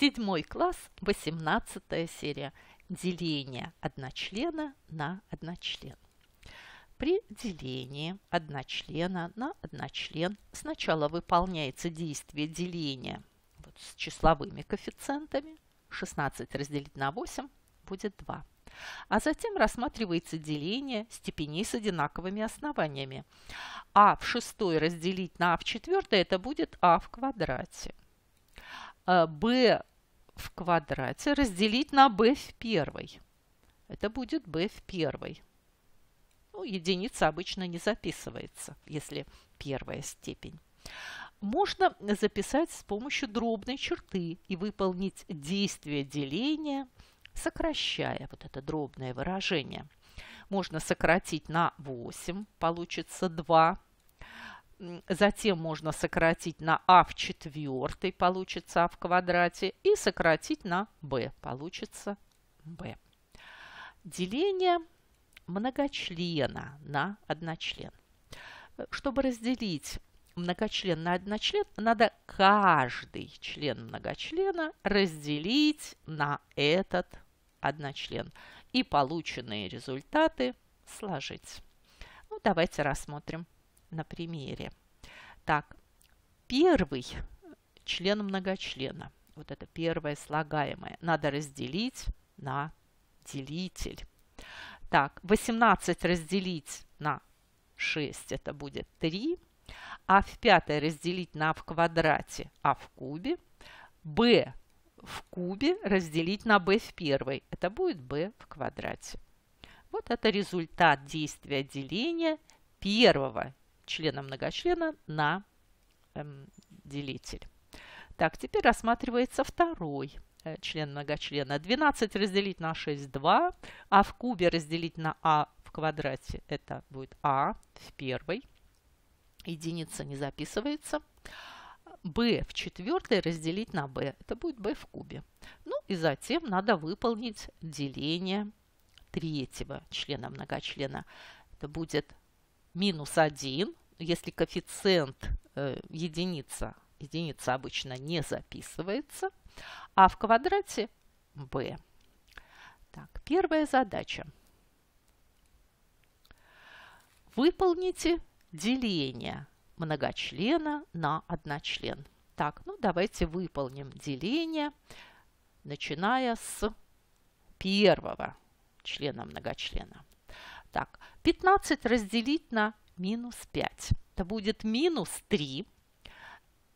Седьмой класс, 18 серия. Деление одночлена на одночлен. При делении одночлена на одночлен сначала выполняется действие деления вот, с числовыми коэффициентами. 16 разделить на 8 будет 2. А затем рассматривается деление степеней с одинаковыми основаниями. а в шестой разделить на а в четвертой это будет а в квадрате b э, в квадрате разделить на b в первой. Это будет b в первой. Ну, единица обычно не записывается, если первая степень. Можно записать с помощью дробной черты и выполнить действие деления, сокращая вот это дробное выражение. Можно сократить на 8, получится 2 затем можно сократить на а в четвертой, получится а в квадрате, и сократить на b, получится b. Деление многочлена на одночлен. Чтобы разделить многочлен на одночлен, надо каждый член многочлена разделить на этот одночлен и полученные результаты сложить. Ну, давайте рассмотрим на примере. Так, первый член многочлена, вот это первое слагаемое, надо разделить на делитель. Так, 18 разделить на 6, это будет 3. А в пятое разделить на А в квадрате, А в кубе. b в кубе разделить на b в первой. Это будет b в квадрате. Вот это результат действия деления первого члена многочлена на эм, делитель. Так, теперь рассматривается второй э, член многочлена. 12 разделить на 6 – 2, а в кубе разделить на а в квадрате – это будет а в первой. Единица не записывается. b в четвертой разделить на b – это будет b в кубе. Ну и затем надо выполнить деление третьего члена многочлена. Это будет минус 1, если коэффициент э, единица, единица обычно не записывается, а в квадрате b. Так, первая задача. Выполните деление многочлена на одночлен. Так, ну давайте выполним деление, начиная с первого члена многочлена. Так, 15 разделить на минус 5. Это будет минус 3.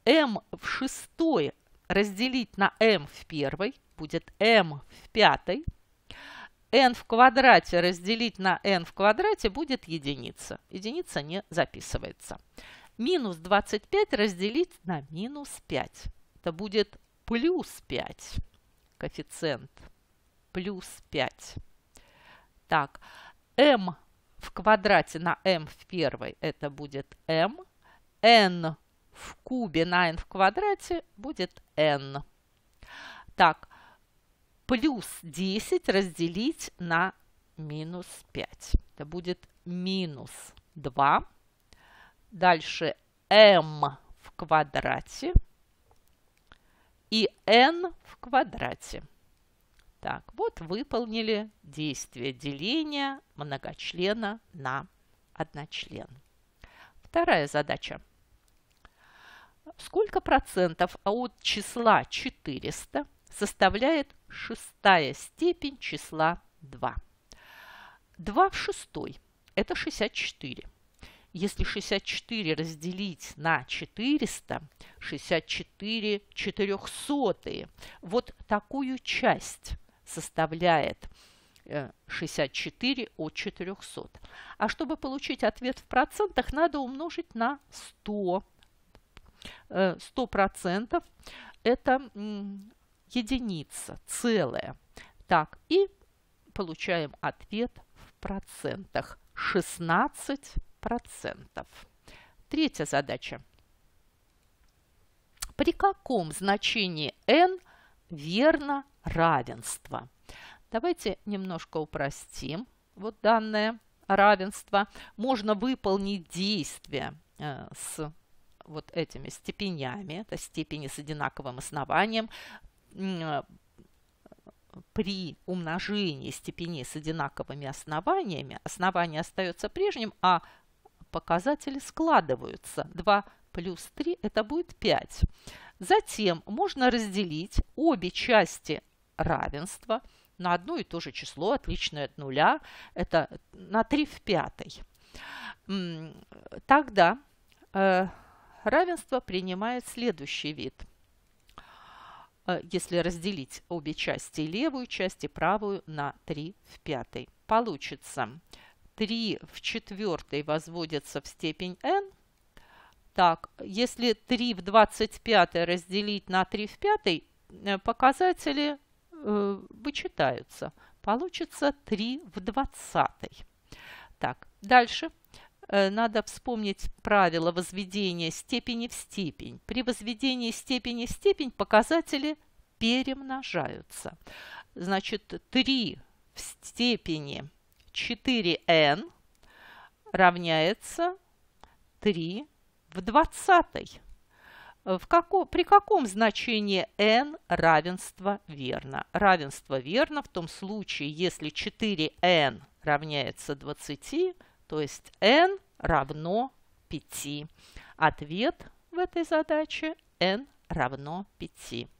М в шестой разделить на м в первой будет м в пятой. Н в квадрате разделить на н в квадрате будет единица. Единица не записывается. Минус 25 разделить на минус 5. Это будет плюс 5. Коэффициент плюс 5. Так, m в квадрате на m в первой это будет m, n в кубе на n в квадрате будет n. Так, плюс 10 разделить на минус 5. Это будет минус 2. Дальше m в квадрате и n в квадрате. Так, вот выполнили действие деления многочлена на одночлен. Вторая задача. Сколько процентов от числа 400 составляет шестая степень числа 2? 2 в шестой – это 64. Если 64 разделить на 400, 64 четырехсотые. Вот такую часть составляет 64 э, от 400. А чтобы получить ответ в процентах, надо умножить на 100. 100 э, процентов – это единица, целая. Так, и получаем ответ в процентах. 16 процентов. Третья задача. При каком значении n верно равенство. Давайте немножко упростим вот данное равенство. Можно выполнить действие э, с вот этими степенями, это степени с одинаковым основанием, э, при умножении степеней с одинаковыми основаниями основание остается прежним, а показатели складываются. 2 плюс 3 – это будет 5. Затем можно разделить обе части равенства на одно и то же число, отличное от нуля, это на 3 в пятой. Тогда э, равенство принимает следующий вид. Э, если разделить обе части, левую часть и правую, на 3 в пятой, получится 3 в четвертой возводится в степень n. Так, если 3 в 25 разделить на 3 в 5, э, показатели э, вычитаются. Получится 3 в 20. Так, дальше э, надо вспомнить правило возведения степени в степень. При возведении степени в степень показатели перемножаются. Значит, 3 в степени 4n равняется 3 в 20 в како, при каком значении n равенство верно? Равенство верно в том случае, если 4n равняется 20, то есть n равно 5. Ответ в этой задаче n равно 5.